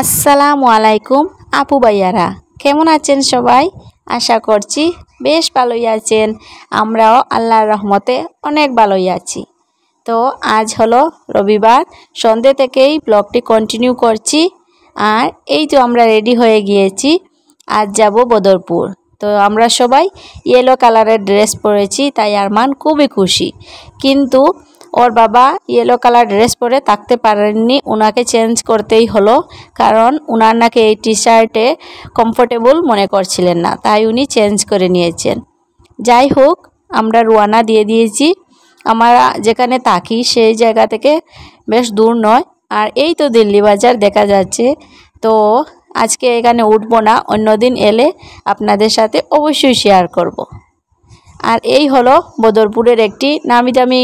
আসসালামু আলাইকুম আপু ভাইয়ারা কেমন আছেন সবাই আশা করছি বেশ ভালোই আছেন আমরাও আল্লাহর রহমতে অনেক ভালোই আছি তো আজ হলো রবিবার সন্ধ্যে থেকেই ব্লগটি কন্টিনিউ করছি আর এই তো আমরা রেডি হয়ে গিয়েছি আজ যাব বদরপুর তো আমরা সবাই ইয়েলো কালারের ড্রেস পরেছি তাই আরমান খুবই খুশি কিন্তু ওর বাবা ইয়েলো কালার ড্রেস পরে থাকতে পারেননি ওনাকে চেঞ্জ করতেই হলো কারণ ওনার নাকি এই টি শার্টে কমফোর্টেবল মনে করছিলেন না তাই উনি চেঞ্জ করে নিয়েছেন যাই হোক আমরা রুয়ানা দিয়ে দিয়েছি আমরা যেখানে থাকি সেই জায়গা থেকে বেশ দূর নয় আর এই তো দিল্লি বাজার দেখা যাচ্ছে তো আজকে এখানে উঠবো না অন্যদিন এলে আপনাদের সাথে অবশ্যই শেয়ার করব। আর এই হলো বদরপুরের একটি নামি দামি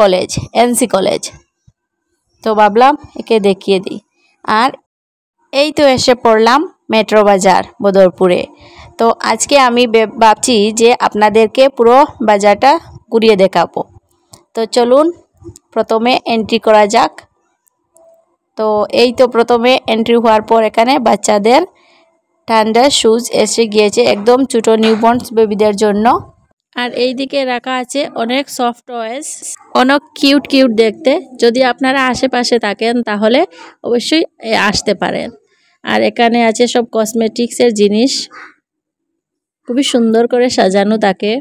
কলেজ এনসি কলেজ তো ভাবলাম একে দেখিয়ে দিই আর এই তো এসে পড়লাম মেট্রো বাজার বদরপুরে তো আজকে আমি ভাবছি যে আপনাদেরকে পুরো বাজারটা ঘুরিয়ে দেখাবো তো চলুন প্রথমে এন্ট্রি করা যাক তো এই তো প্রথমে এন্ট্রি হওয়ার পর এখানে বাচ্চাদের ঠান্ডা শুজ এসে গিয়েছে একদম ছোটো নিউবর্নস বেবিদের জন্য আর এই দিকে রাখা আছে অনেক সফট ওয়েস অনেক কিউট কিউট দেখতে যদি আপনারা আশেপাশে থাকেন তাহলে অবশ্যই আসতে পারেন আর এখানে আছে সব কসমেটিক্সের জিনিস খুবই সুন্দর করে সাজানো তাকে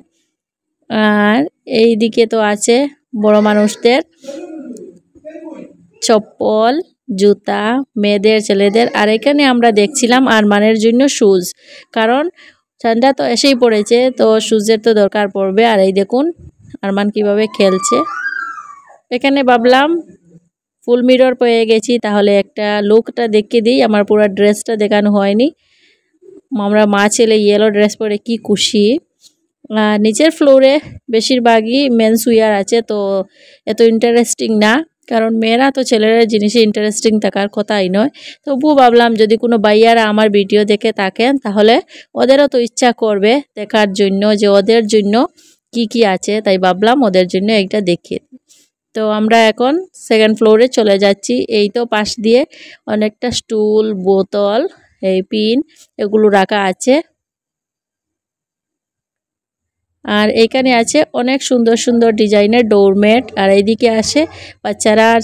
আর এই দিকে তো আছে বড় মানুষদের চপ্পল জুতা মেয়েদের ছেলেদের আর এখানে আমরা দেখছিলাম আরমানের জন্য শুজ কারণ ঠান্ডা তো এসেই পড়েছে তো সূর্যের তো দরকার পড়বে আর এই দেখুন আরমান কিভাবে খেলছে এখানে ভাবলাম ফুল মিরর পেয়ে গেছি তাহলে একটা লুকটা দেখিয়ে দিই আমার পুরো ড্রেসটা দেখানো হয়নি আমরা মা ছেলে ইয়েলো ড্রেস পরে কি খুশি নিচের ফ্লোরে বেশিরভাগই মেন্স উইয়ার আছে তো এত ইন্টারেস্টিং না কারণ মেয়েরা তো ছেলেরা জিনিসে ইন্টারেস্টিং থাকার কথাই নয় তবুও ভাবলাম যদি কোনো বাইয়ারা আমার ভিডিও দেখে থাকেন তাহলে ওদেরও তো ইচ্ছা করবে দেখার জন্য যে ওদের জন্য কি কি আছে তাই ভাবলাম ওদের জন্য এইটা দেখিয়ে তো আমরা এখন সেকেন্ড ফ্লোরে চলে যাচ্ছি এই তো পাশ দিয়ে অনেকটা স্টুল বোতল এই পিন এগুলো রাখা আছে আর আছে অনেক সুন্দর সুন্দর ডিজাইনের ডোরম্যাট আর এইদিকে আসে বাচ্চারা আর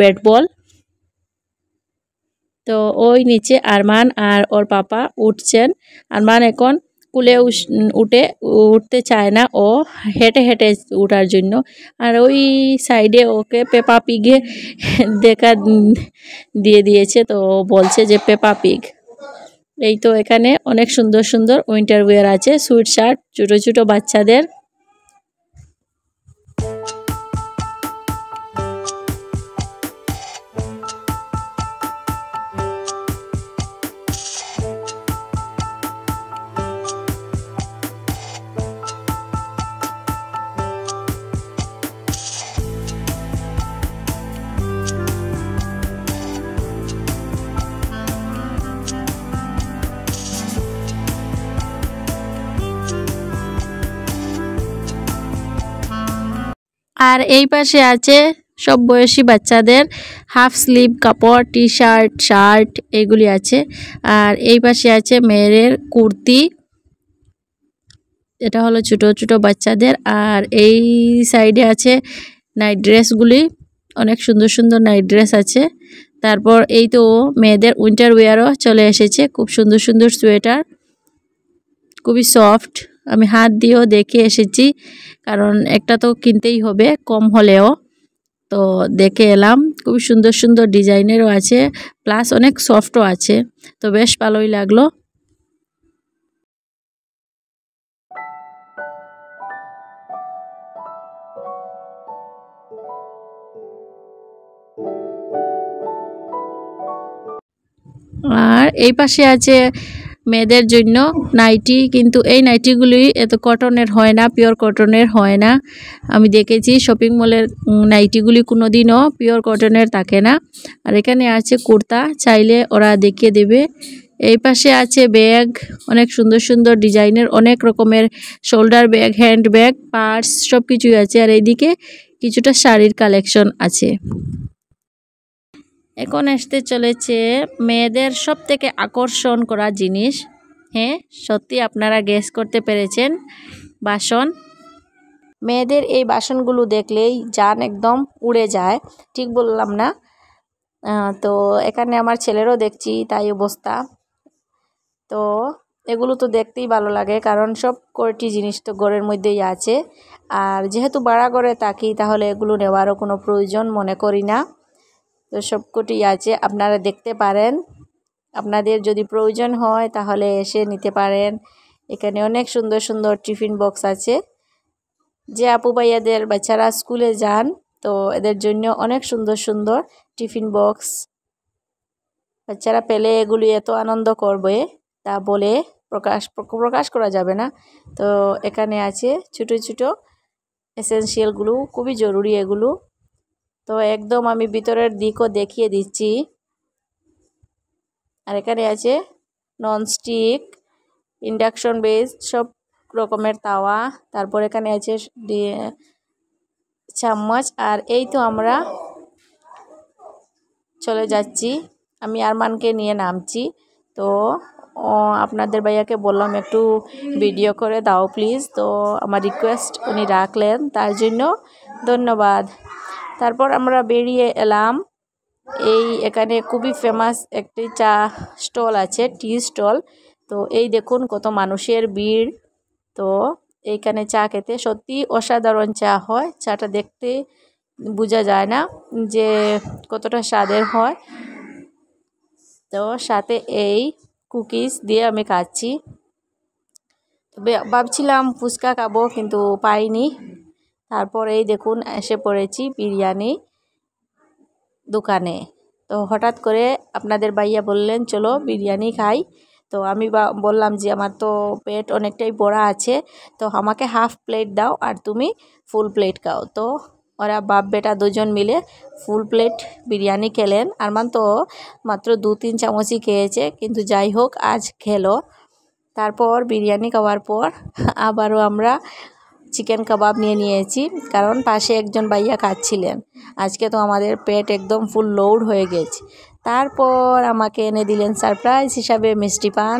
ব্যাট বল তো ওই নিচে আরমান আর ওর পাপা উঠছেন আরমান এখন কুলে উঠে উঠতে চায় না ও হেঁটে হেঁটে উঠার জন্য আর ওই সাইডে ওকে পেপা পিগে দেখা দিয়ে দিয়েছে তো বলছে যে পেপা পিগ এই তো এখানে অনেক সুন্দর সুন্দর উইন্টার ওয়্যার আছে সুইট শার্ট ছোট ছোট বাচ্চাদের আর এই পাশে আছে সব বয়সী বাচ্চাদের হাফ স্লিভ কাপড় টি শার্ট শার্ট এগুলি আছে আর এই পাশে আছে মেয়ের কুর্তি এটা হলো ছোট ছোট বাচ্চাদের আর এই সাইডে আছে নাইট ড্রেসগুলি অনেক সুন্দর সুন্দর নাইট ড্রেস আছে তারপর এই তো মেয়েদের উইন্টার ওয়্যারও চলে এসেছে খুব সুন্দর সুন্দর সোয়েটার খুবই সফট আমি হাত দিয়েও দেখে এসেছি কারণ একটা তো কিনতেই হবে কম হলেও তো দেখে এলাম খুব সুন্দর সুন্দর ডিজাইনেরও আছে প্লাস অনেক সফটও আছে তো বেশ ভালোই লাগলো আর এই পাশে আছে মেয়েদের জন্য নাইটি কিন্তু এই নাইটিগুলি এত কটনের হয় না পিওর কটনের হয় না আমি দেখেছি শপিং মলের নাইটিগুলি কোনো দিনও পিওর কটনের থাকে না আর এখানে আছে কুর্তা চাইলে ওরা দেখিয়ে দেবে এই পাশে আছে ব্যাগ অনেক সুন্দর সুন্দর ডিজাইনের অনেক রকমের shoulder bag handbag purse সব কিছুই আছে আর এইদিকে কিছুটা শাড়ির কালেকশন আছে এখন আসতে চলেছে মেয়েদের সব থেকে আকর্ষণ করা জিনিস হ্যাঁ সত্যি আপনারা গ্যাস করতে পেরেছেন বাসন মেয়েদের এই বাসনগুলো দেখলেই যান একদম উড়ে যায় ঠিক বললাম না তো এখানে আমার ছেলেরও দেখছি তাই অবস্থা তো এগুলো তো দেখতেই ভালো লাগে কারণ সব কয়টি জিনিস তো ঘরের মধ্যেই আছে আর যেহেতু বাড়া ঘরে থাকি তাহলে এগুলো নেওয়ারও কোনো প্রয়োজন মনে করি না তো সবকটি আছে আপনারা দেখতে পারেন আপনাদের যদি প্রয়োজন হয় তাহলে এসে নিতে পারেন এখানে অনেক সুন্দর সুন্দর টিফিন বক্স আছে যে আপু ভাইয়াদের বাচ্চারা স্কুলে যান তো এদের জন্য অনেক সুন্দর সুন্দর টিফিন বক্স বাচ্চারা পেলে এগুলি এত আনন্দ করবে তা বলে প্রকাশ প্রকাশ করা যাবে না তো এখানে আছে ছোট ছোট এসেন্সিয়ালগুলো খুবই জরুরি এগুলো তো একদম আমি ভিতরের দিকও দেখিয়ে দিচ্ছি আর এখানে আছে ননস্টিক ইন্ডাকশন বেসড সব রকমের তাওয়া তারপর এখানে আছে চামচ আর এই তো আমরা চলে যাচ্ছি আমি আরমানকে নিয়ে নামছি তো আপনাদের ভাইয়াকে বললাম একটু ভিডিও করে দাও প্লিজ তো আমার রিকোয়েস্ট উনি রাখলেন তার জন্য ধন্যবাদ তারপর আমরা বেরিয়ে এলাম এই এখানে খুবই ফেমাস একটি চা স্টল আছে টি স্টল তো এই দেখুন কত মানুষের ভিড় তো এইখানে চা খেতে সত্যি অসাধারণ চা হয় চাটা দেখতে বোঝা যায় না যে কতটা স্বাদের হয় তো সাথে এই কুকিজ দিয়ে আমি খাচ্ছি ভাবছিলাম ফুচকা খাবো কিন্তু পাইনি তারপর এই দেখুন এসে পড়েছি বিরিয়ানি দোকানে তো হঠাৎ করে আপনাদের ভাইয়া বললেন চলো বিরিয়ানি খাই তো আমি বললাম যে আমার তো পেট অনেকটাই বড়া আছে তো আমাকে হাফ প্লেট দাও আর তুমি ফুল প্লেট খাও তো ওরা বাপ বেটা দুজন মিলে ফুল প্লেট বিরিয়ানি খেলেন আর মান তো মাত্র দু তিন চামচই খেয়েছে কিন্তু যাই হোক আজ খেলো তারপর বিরিয়ানি খাওয়ার পর আবারও আমরা চিকেন কাবাব নিয়ে নিয়েছি কারণ পাশে একজন ভাইয়া খাচ্ছিলেন আজকে তো আমাদের পেট একদম ফুল লোড হয়ে গেছে তারপর আমাকে এনে দিলেন সারপ্রাইজ হিসাবে মিষ্টি পান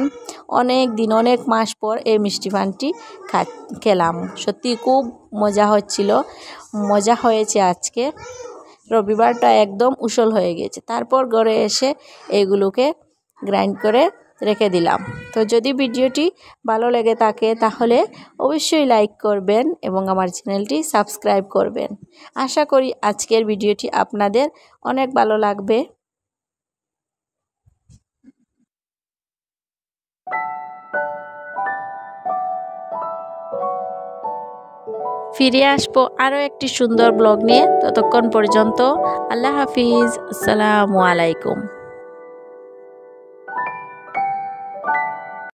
অনেক দিন অনেক মাস পর এই মিষ্টি পানটি খা খেলাম সত্যি খুব মজা হচ্ছিল মজা হয়েছে আজকে রবিবারটা একদম উসল হয়ে গেছে তারপর ঘরে এসে এইগুলোকে গ্রাইন্ড করে রেখে দিলাম তো যদি ভিডিওটি ভালো লেগে থাকে তাহলে অবশ্যই লাইক করবেন এবং আমার চ্যানেলটি সাবস্ক্রাইব করবেন আশা করি আজকের ভিডিওটি আপনাদের অনেক ভালো লাগবে ফিরে আসবো আরও একটি সুন্দর ব্লগ নিয়ে ততক্ষণ পর্যন্ত আল্লাহ হাফিজ আসসালামু আলাইকুম